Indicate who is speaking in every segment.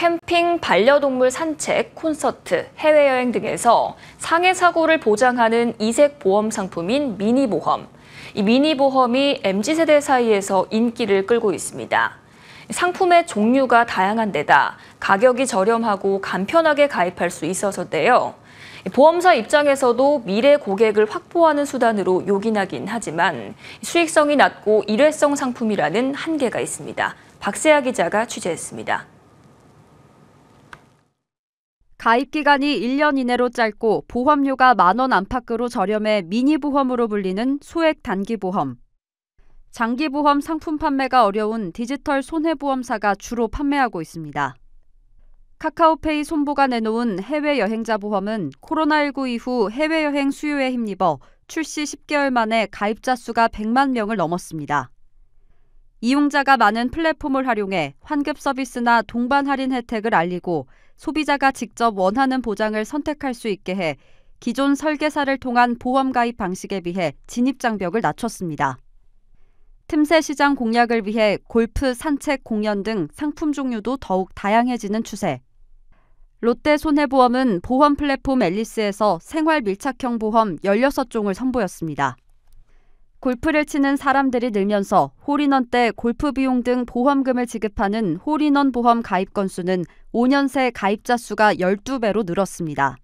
Speaker 1: 캠핑, 반려동물 산책, 콘서트, 해외여행 등에서 상해 사고를 보장하는 이색 보험 상품인 미니보험. 이 미니보험이 MZ세대 사이에서 인기를 끌고 있습니다. 상품의 종류가 다양한 데다 가격이 저렴하고 간편하게 가입할 수 있어서인데요. 보험사 입장에서도 미래 고객을 확보하는 수단으로 요긴하긴 하지만 수익성이 낮고 일회성 상품이라는 한계가 있습니다. 박세아 기자가 취재했습니다.
Speaker 2: 가입 기간이 1년 이내로 짧고 보험료가 만원 안팎으로 저렴해 미니 보험으로 불리는 소액 단기 보험. 장기 보험 상품 판매가 어려운 디지털 손해보험사가 주로 판매하고 있습니다. 카카오페이 손보가 내놓은 해외여행자 보험은 코로나19 이후 해외여행 수요에 힘입어 출시 10개월 만에 가입자 수가 100만 명을 넘었습니다. 이용자가 많은 플랫폼을 활용해 환급 서비스나 동반 할인 혜택을 알리고 소비자가 직접 원하는 보장을 선택할 수 있게 해 기존 설계사를 통한 보험 가입 방식에 비해 진입 장벽을 낮췄습니다. 틈새 시장 공략을 위해 골프, 산책, 공연 등 상품 종류도 더욱 다양해지는 추세. 롯데 손해보험은 보험 플랫폼 앨리스에서 생활 밀착형 보험 16종을 선보였습니다. 골프를 치는 사람들이 늘면서 홀인원 때 골프 비용 등 보험금을 지급하는 홀인원 보험 가입 건수는 5년 새 가입자 수가 12배로 늘었습니다.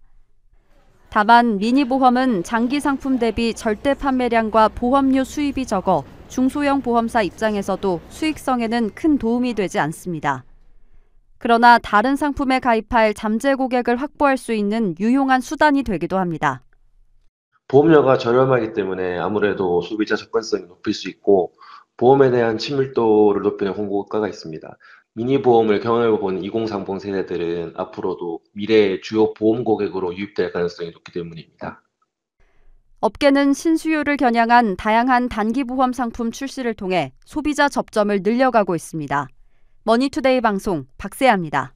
Speaker 2: 다만 미니보험은 장기 상품 대비 절대 판매량과 보험료 수입이 적어 중소형 보험사 입장에서도 수익성에는 큰 도움이 되지 않습니다. 그러나 다른 상품에 가입할 잠재 고객을 확보할 수 있는 유용한 수단이 되기도 합니다.
Speaker 3: 보험료가 저렴하기 때문에 아무래도 소비자 접근성이 높을수 있고 보험에 대한 친밀도를 높이는 홍보 효과가 있습니다. 미니 보험을 경험해본 2030 세대들은 앞으로도 미래의 주요 보험 고객으로 유입될 가능성이 높기 때문입니다.
Speaker 2: 업계는 신수요를 겨냥한 다양한 단기 보험 상품 출시를 통해 소비자 접점을 늘려가고 있습니다. 머니투데이 방송 박세아입니다.